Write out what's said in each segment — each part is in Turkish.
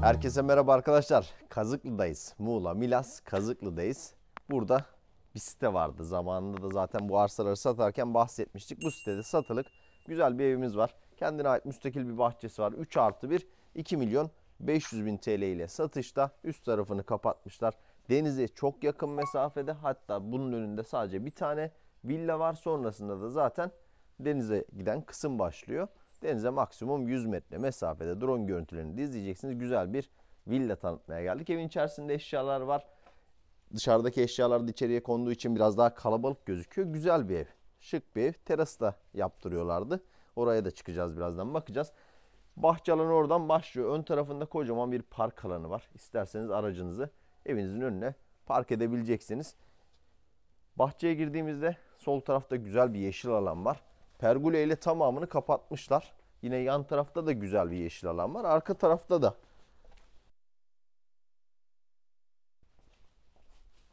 Herkese merhaba arkadaşlar. Kazıklı'dayız. Muğla, Milas, Kazıklı'dayız. Burada bir site vardı. Zamanında da zaten bu arsaları satarken bahsetmiştik. Bu sitede satılık güzel bir evimiz var. Kendine ait müstakil bir bahçesi var. 3 artı 1, 2 milyon 500 bin TL ile satışta. Üst tarafını kapatmışlar. Denize çok yakın mesafede hatta bunun önünde sadece bir tane villa var. Sonrasında da zaten denize giden kısım başlıyor. Denize maksimum 100 metre mesafede drone görüntülerini de izleyeceksiniz. Güzel bir villa tanıtmaya geldik. Evin içerisinde eşyalar var. Dışarıdaki eşyalar da içeriye konduğu için biraz daha kalabalık gözüküyor. Güzel bir ev. Şık bir ev. da yaptırıyorlardı. Oraya da çıkacağız birazdan bakacağız. Bahçe alanı oradan başlıyor. Ön tarafında kocaman bir park alanı var. İsterseniz aracınızı evinizin önüne park edebileceksiniz. Bahçeye girdiğimizde sol tarafta güzel bir yeşil alan var. Pergule ile tamamını kapatmışlar. Yine yan tarafta da güzel bir yeşil alan var. Arka tarafta da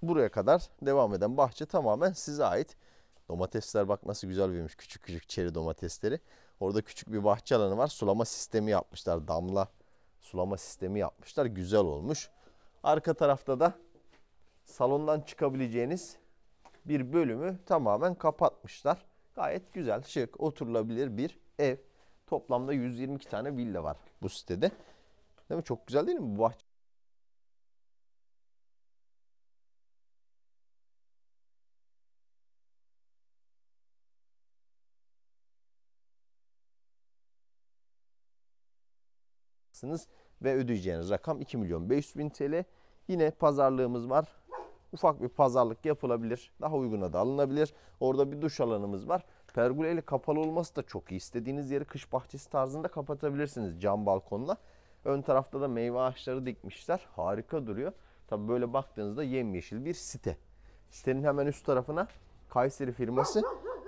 buraya kadar devam eden bahçe tamamen size ait. Domatesler bak nasıl güzel büyümüş. Küçük küçük çeri domatesleri. Orada küçük bir bahçe alanı var. Sulama sistemi yapmışlar. Damla sulama sistemi yapmışlar. Güzel olmuş. Arka tarafta da salondan çıkabileceğiniz bir bölümü tamamen kapatmışlar. Gayet güzel, şık, oturulabilir bir ev. Toplamda 122 tane villa var bu sitede. Değil mi? Çok güzel değil mi bu bahçe? yapacaksınız ve ödeyeceğiniz rakam 2 milyon 500 bin TL. Yine pazarlığımız var. Ufak bir pazarlık yapılabilir. Daha uyguna da alınabilir. Orada bir duş alanımız var. Pergoleyle kapalı olması da çok iyi. İstediğiniz yeri kış bahçesi tarzında kapatabilirsiniz cam balkonla. Ön tarafta da meyve ağaçları dikmişler. Harika duruyor. Tabi böyle baktığınızda yemyeşil bir site. Sitenin hemen üst tarafına Kayseri firması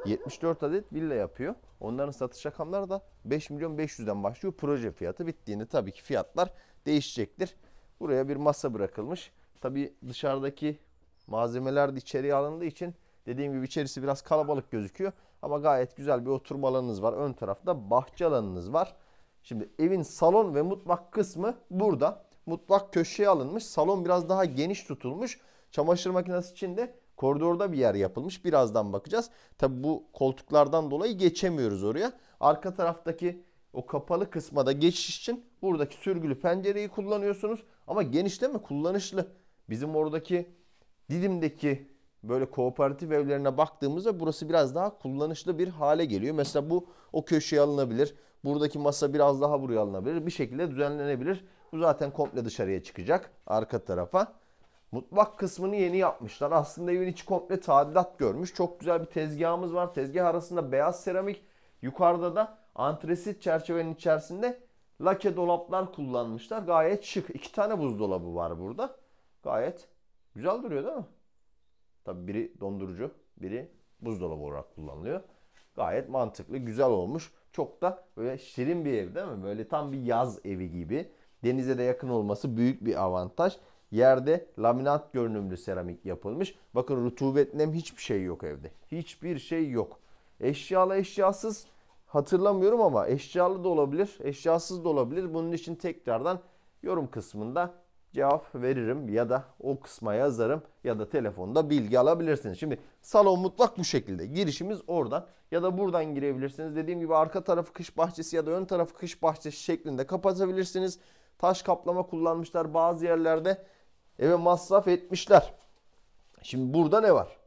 74 adet villa yapıyor. Onların satış rakamları da 5 milyon 500'den başlıyor. Proje fiyatı bittiğinde tabii ki fiyatlar değişecektir. Buraya bir masa bırakılmış. Tabii dışarıdaki malzemeler de içeriye alındığı için dediğim gibi içerisi biraz kalabalık gözüküyor. Ama gayet güzel bir oturma alanınız var. Ön tarafta bahçe alanınız var. Şimdi evin salon ve mutfak kısmı burada. Mutfak köşeye alınmış. Salon biraz daha geniş tutulmuş. Çamaşır makinesi için de Koridorda bir yer yapılmış. Birazdan bakacağız. Tabi bu koltuklardan dolayı geçemiyoruz oraya. Arka taraftaki o kapalı kısma da geçiş için buradaki sürgülü pencereyi kullanıyorsunuz. Ama genişleme kullanışlı. Bizim oradaki Didim'deki böyle kooperatif evlerine baktığımızda burası biraz daha kullanışlı bir hale geliyor. Mesela bu o köşeye alınabilir. Buradaki masa biraz daha buraya alınabilir. Bir şekilde düzenlenebilir. Bu zaten komple dışarıya çıkacak arka tarafa. Mutfak kısmını yeni yapmışlar. Aslında evin içi komple tadilat görmüş. Çok güzel bir tezgahımız var. Tezgah arasında beyaz seramik. Yukarıda da antresit çerçevenin içerisinde lake dolaplar kullanmışlar. Gayet şık. İki tane buzdolabı var burada. Gayet güzel duruyor değil mi? Tabii biri dondurucu, biri buzdolabı olarak kullanılıyor. Gayet mantıklı, güzel olmuş. Çok da böyle şirin bir ev değil mi? Böyle tam bir yaz evi gibi. Denize de yakın olması büyük bir avantaj. Yerde laminat görünümlü seramik yapılmış. Bakın rutubet nem hiçbir şey yok evde. Hiçbir şey yok. Eşyalı eşyasız hatırlamıyorum ama eşyalı da olabilir, eşyasız da olabilir. Bunun için tekrardan yorum kısmında cevap veririm ya da o kısma yazarım ya da telefonda bilgi alabilirsiniz. Şimdi salon mutlak bu şekilde. Girişimiz oradan ya da buradan girebilirsiniz. Dediğim gibi arka tarafı kış bahçesi ya da ön tarafı kış bahçesi şeklinde kapatabilirsiniz. Taş kaplama kullanmışlar bazı yerlerde eve masraf etmişler. Şimdi burada ne var?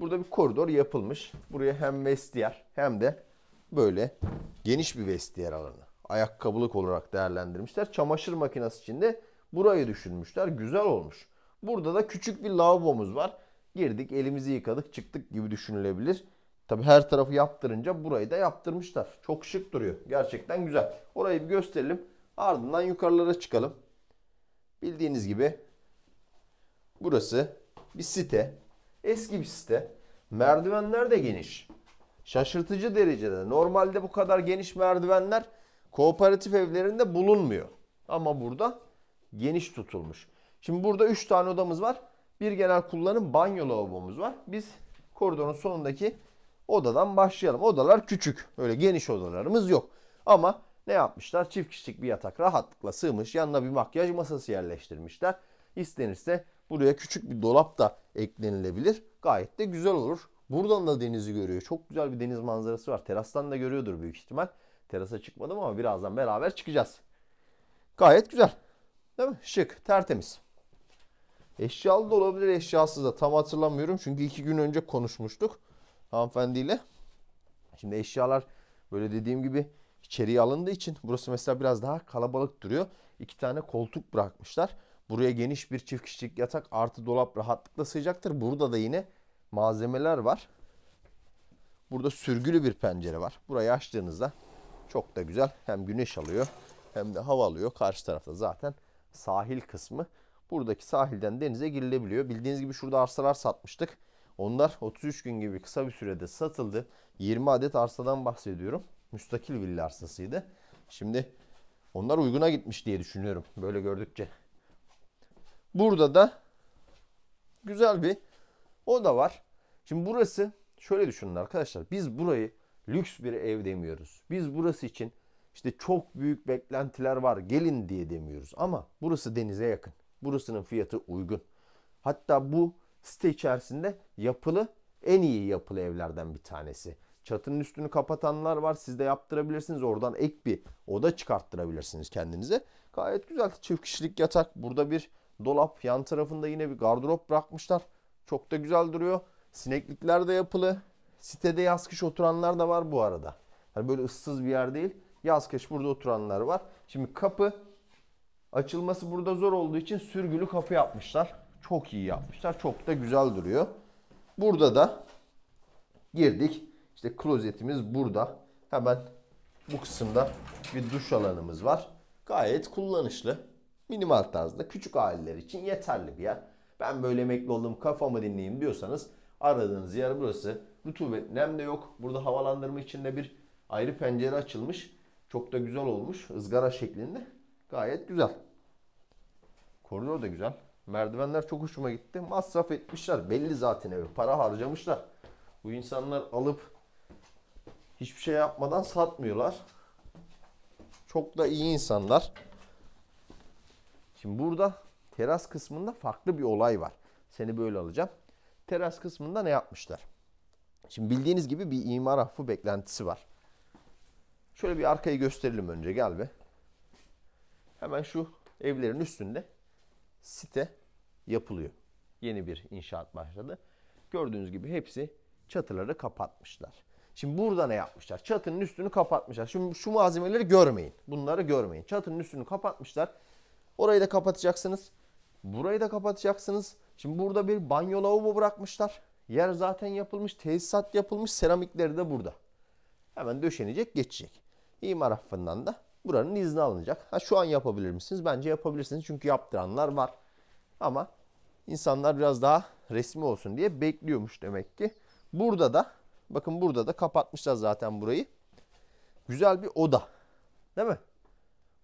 Burada bir koridor yapılmış. Buraya hem vestiyer hem de böyle geniş bir vestiyer alanı. Ayakkabılık olarak değerlendirmişler. Çamaşır makinesi için de burayı düşünmüşler. Güzel olmuş. Burada da küçük bir lavabomuz var. Girdik elimizi yıkadık çıktık gibi düşünülebilir. Tabi her tarafı yaptırınca burayı da yaptırmışlar. Çok şık duruyor. Gerçekten güzel. Orayı bir gösterelim. Ardından yukarılara çıkalım. Bildiğiniz gibi Burası bir site. Eski bir site. Merdivenler de geniş. Şaşırtıcı derecede. Normalde bu kadar geniş merdivenler kooperatif evlerinde bulunmuyor. Ama burada geniş tutulmuş. Şimdi burada 3 tane odamız var. Bir genel kullanım banyo lavabomuz var. Biz koridorun sonundaki odadan başlayalım. Odalar küçük. Öyle geniş odalarımız yok. Ama ne yapmışlar? Çift kişilik bir yatak rahatlıkla sığmış. Yanına bir makyaj masası yerleştirmişler. İstenirse Buraya küçük bir dolap da eklenilebilir. Gayet de güzel olur. Buradan da denizi görüyor. Çok güzel bir deniz manzarası var. Terastan da görüyordur büyük ihtimal. Terasa çıkmadım ama birazdan beraber çıkacağız. Gayet güzel. Değil mi? Şık, tertemiz. Eşyalı da olabilir, eşyasız da. Tam hatırlamıyorum çünkü iki gün önce konuşmuştuk hanımefendiyle. Şimdi eşyalar böyle dediğim gibi içeriye alındığı için burası mesela biraz daha kalabalık duruyor. İki tane koltuk bırakmışlar. Buraya geniş bir çift kişilik yatak artı dolap rahatlıkla sığacaktır. Burada da yine malzemeler var. Burada sürgülü bir pencere var. Burayı açtığınızda çok da güzel hem güneş alıyor hem de hava alıyor. Karşı tarafta zaten sahil kısmı. Buradaki sahilden denize girilebiliyor. Bildiğiniz gibi şurada arsalar satmıştık. Onlar 33 gün gibi kısa bir sürede satıldı. 20 adet arsadan bahsediyorum. Müstakil villa arsasıydı. Şimdi onlar uyguna gitmiş diye düşünüyorum böyle gördükçe. Burada da güzel bir oda var. Şimdi burası şöyle düşünün arkadaşlar. Biz burayı lüks bir ev demiyoruz. Biz burası için işte çok büyük beklentiler var gelin diye demiyoruz. Ama burası denize yakın. Burasının fiyatı uygun. Hatta bu site içerisinde yapılı en iyi yapılı evlerden bir tanesi. Çatının üstünü kapatanlar var. Siz de yaptırabilirsiniz. Oradan ek bir oda çıkarttırabilirsiniz kendinize. Gayet güzel çift kişilik yatak. Burada bir dolap. Yan tarafında yine bir gardırop bırakmışlar. Çok da güzel duruyor. Sineklikler de yapılı. Sitede yaz kış oturanlar da var bu arada. Yani böyle ıssız bir yer değil. Yaz kış burada oturanlar var. Şimdi kapı açılması burada zor olduğu için sürgülü kapı yapmışlar. Çok iyi yapmışlar. Çok da güzel duruyor. Burada da girdik. İşte klozetimiz burada. Hemen bu kısımda bir duş alanımız var. Gayet kullanışlı minimal tarzda küçük aileler için yeterli bir yer. Ben böyle emekli oldum kafamı dinleyeyim diyorsanız aradığınız yer burası. Rutubet nem de yok. Burada havalandırma için de bir ayrı pencere açılmış. Çok da güzel olmuş. ızgara şeklinde. Gayet güzel. Koridor da güzel. Merdivenler çok hoşuma gitti. Masraf etmişler. Belli zaten evi. Para harcamışlar. Bu insanlar alıp hiçbir şey yapmadan satmıyorlar. Çok da iyi insanlar. Şimdi burada teras kısmında farklı bir olay var. Seni böyle alacağım. Teras kısmında ne yapmışlar? Şimdi bildiğiniz gibi bir imar affı beklentisi var. Şöyle bir arkayı gösterelim önce gel be. Hemen şu evlerin üstünde site yapılıyor. Yeni bir inşaat başladı. Gördüğünüz gibi hepsi çatıları kapatmışlar. Şimdi burada ne yapmışlar? Çatının üstünü kapatmışlar. Şimdi şu malzemeleri görmeyin. Bunları görmeyin. Çatının üstünü kapatmışlar. Orayı da kapatacaksınız. Burayı da kapatacaksınız. Şimdi burada bir banyo lavabo bırakmışlar. Yer zaten yapılmış, tesisat yapılmış, seramikleri de burada. Hemen döşenecek, geçecek. İmar affından da buranın izni alınacak. Ha şu an yapabilir misiniz? Bence yapabilirsiniz çünkü yaptıranlar var. Ama insanlar biraz daha resmi olsun diye bekliyormuş demek ki. Burada da bakın burada da kapatmışlar zaten burayı. Güzel bir oda. Değil mi?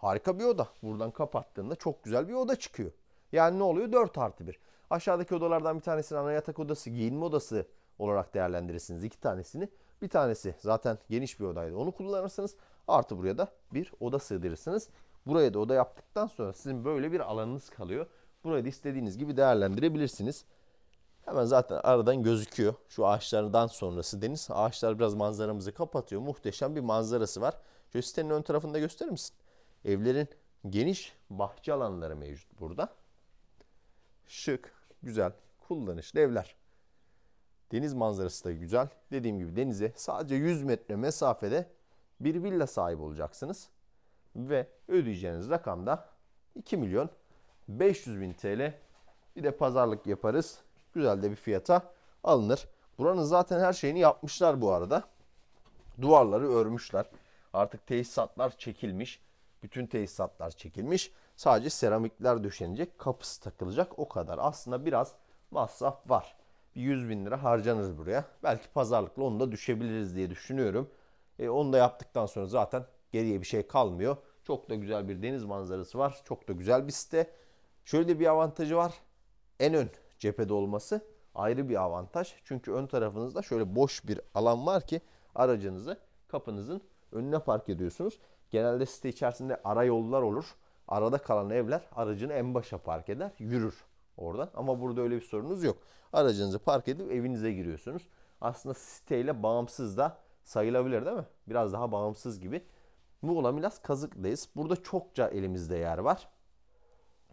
Harika bir oda. Buradan kapattığında çok güzel bir oda çıkıyor. Yani ne oluyor? 4 artı 1. Aşağıdaki odalardan bir tanesini ana yatak odası, giyinme odası olarak değerlendirirsiniz. iki tanesini. Bir tanesi zaten geniş bir odaydı. Onu kullanırsınız. Artı buraya da bir oda sığdırırsınız. Buraya da oda yaptıktan sonra sizin böyle bir alanınız kalıyor. Burayı da istediğiniz gibi değerlendirebilirsiniz. Hemen zaten aradan gözüküyor. Şu ağaçlardan sonrası deniz. Ağaçlar biraz manzaramızı kapatıyor. Muhteşem bir manzarası var. Şöyle sitenin ön tarafında gösterir misin? Evlerin geniş bahçe alanları mevcut burada. Şık, güzel, kullanışlı evler. Deniz manzarası da güzel. Dediğim gibi denize sadece 100 metre mesafede bir villa sahibi olacaksınız. Ve ödeyeceğiniz rakam da 2 milyon 500 bin TL. Bir de pazarlık yaparız. Güzel de bir fiyata alınır. Buranın zaten her şeyini yapmışlar bu arada. Duvarları örmüşler. Artık tesisatlar çekilmiş. Bütün tesisatlar çekilmiş. Sadece seramikler döşenecek. Kapısı takılacak o kadar. Aslında biraz masraf var. Bir 100 bin lira harcanır buraya. Belki pazarlıkla onu da düşebiliriz diye düşünüyorum. E, onu da yaptıktan sonra zaten geriye bir şey kalmıyor. Çok da güzel bir deniz manzarası var. Çok da güzel bir site. Şöyle de bir avantajı var. En ön cephede olması ayrı bir avantaj. Çünkü ön tarafınızda şöyle boş bir alan var ki aracınızı kapınızın önüne park ediyorsunuz. Genelde site içerisinde ara yollar olur. Arada kalan evler aracını en başa park eder, yürür oradan. Ama burada öyle bir sorunuz yok. Aracınızı park edip evinize giriyorsunuz. Aslında siteyle bağımsız da sayılabilir değil mi? Biraz daha bağımsız gibi. Muğla Milas Kazık'dayız. Burada çokça elimizde yer var.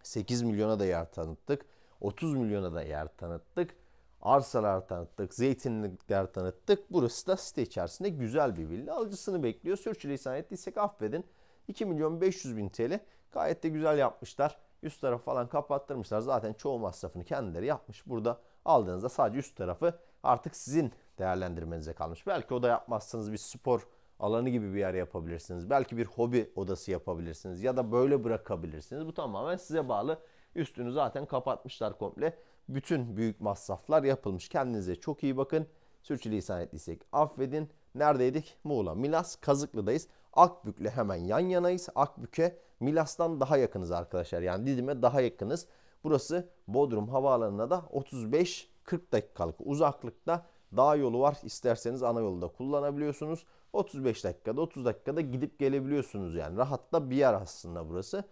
8 milyona da yer tanıttık. 30 milyona da yer tanıttık arsalar tanıttık, zeytinlikler tanıttık. Burası da site içerisinde güzel bir villa. Alıcısını bekliyor. Sürçülisan ettiysek affedin. 2 milyon 500 bin TL gayet de güzel yapmışlar. Üst tarafı falan kapattırmışlar. Zaten çoğu masrafını kendileri yapmış. Burada aldığınızda sadece üst tarafı artık sizin değerlendirmenize kalmış. Belki oda yapmazsanız bir spor alanı gibi bir yer yapabilirsiniz. Belki bir hobi odası yapabilirsiniz ya da böyle bırakabilirsiniz. Bu tamamen size bağlı. Üstünü zaten kapatmışlar komple bütün büyük masraflar yapılmış. Kendinize çok iyi bakın. Sürçülisan ettiysek affedin. Neredeydik? Muğla, Milas, Kazıklı'dayız. Akbük'le hemen yan yanayız. Akbük'e Milas'tan daha yakınız arkadaşlar. Yani Didim'e daha yakınız. Burası Bodrum Havaalanı'na da 35-40 dakikalık uzaklıkta dağ yolu var. İsterseniz ana yolu da kullanabiliyorsunuz. 35 dakikada 30 dakikada gidip gelebiliyorsunuz yani. Rahat da bir yer aslında burası.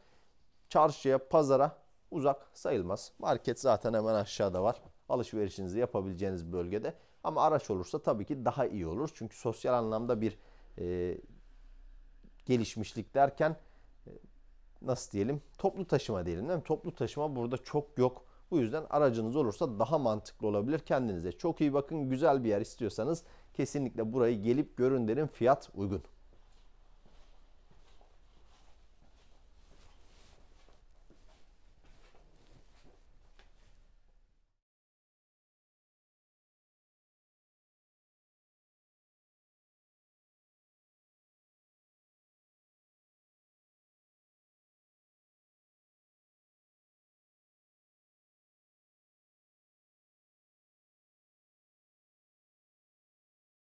Çarşıya, pazara uzak sayılmaz. Market zaten hemen aşağıda var. Alışverişinizi yapabileceğiniz bölgede. Ama araç olursa tabii ki daha iyi olur. Çünkü sosyal anlamda bir e, gelişmişlik derken e, nasıl diyelim toplu taşıma diyelim değil mi? Toplu taşıma burada çok yok. Bu yüzden aracınız olursa daha mantıklı olabilir. Kendinize çok iyi bakın. Güzel bir yer istiyorsanız kesinlikle burayı gelip görün derim. Fiyat uygun.